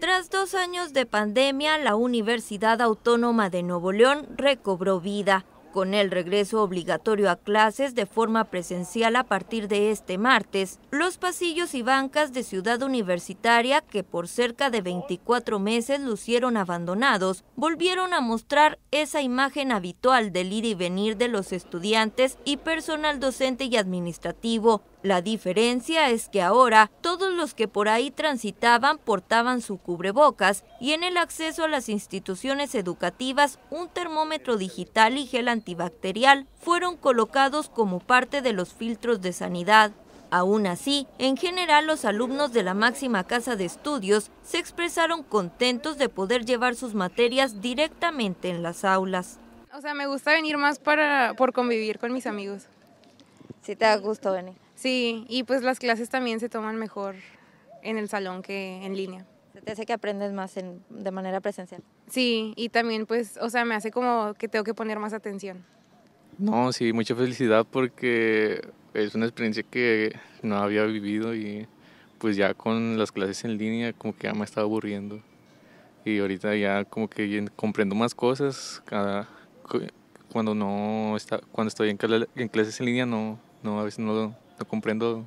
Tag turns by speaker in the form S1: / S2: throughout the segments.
S1: Tras dos años de pandemia, la Universidad Autónoma de Nuevo León recobró vida, con el regreso obligatorio a clases de forma presencial a partir de este martes. Los pasillos y bancas de Ciudad Universitaria, que por cerca de 24 meses lucieron abandonados, volvieron a mostrar esa imagen habitual del ir y venir de los estudiantes y personal docente y administrativo, la diferencia es que ahora todos los que por ahí transitaban portaban su cubrebocas y en el acceso a las instituciones educativas un termómetro digital y gel antibacterial fueron colocados como parte de los filtros de sanidad. Aún así, en general los alumnos de la máxima casa de estudios se expresaron contentos de poder llevar sus materias directamente en las aulas.
S2: O sea, me gusta venir más para, por convivir con mis amigos. Si te da gusto venir. Sí, y pues las clases también se toman mejor en el salón que en línea. te hace que aprendes más en, de manera presencial. Sí, y también pues, o sea, me hace como que tengo que poner más atención.
S3: No, sí, mucha felicidad porque es una experiencia que no había vivido y pues ya con las clases en línea como que ya me estaba aburriendo. Y ahorita ya como que comprendo más cosas cada, cuando no está, cuando estoy en, en clases en línea no, no a veces no no comprendo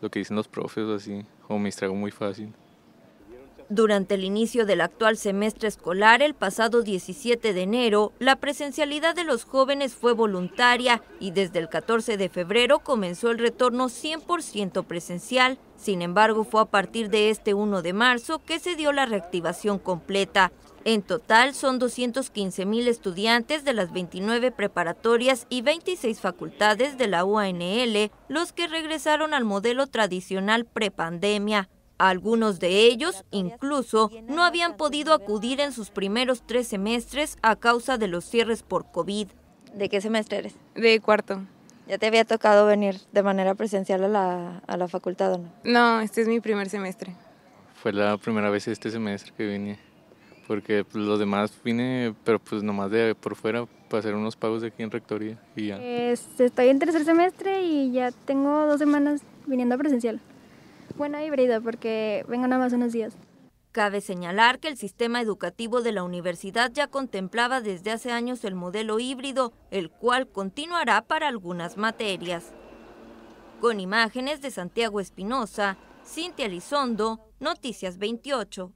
S3: lo que dicen los profes así, o me distraigo muy fácil.
S1: Durante el inicio del actual semestre escolar, el pasado 17 de enero, la presencialidad de los jóvenes fue voluntaria y desde el 14 de febrero comenzó el retorno 100% presencial. Sin embargo, fue a partir de este 1 de marzo que se dio la reactivación completa. En total, son 215 mil estudiantes de las 29 preparatorias y 26 facultades de la UANL los que regresaron al modelo tradicional prepandemia. Algunos de ellos incluso no habían podido acudir en sus primeros tres semestres a causa de los cierres por COVID. ¿De qué semestre eres? De cuarto. ¿Ya te había tocado venir de manera presencial a la, a la facultad o no?
S2: No, este es mi primer semestre.
S3: Fue la primera vez este semestre que vine, porque pues, los demás vine, pero pues nomás de por fuera para hacer unos pagos de aquí en Rectoría y ya.
S1: Este, estoy en tercer semestre y ya tengo dos semanas viniendo presencial. Buena híbrida, porque vengo nada más unos días. Cabe señalar que el sistema educativo de la universidad ya contemplaba desde hace años el modelo híbrido, el cual continuará para algunas materias. Con imágenes de Santiago Espinosa, Cintia Lizondo, Noticias 28.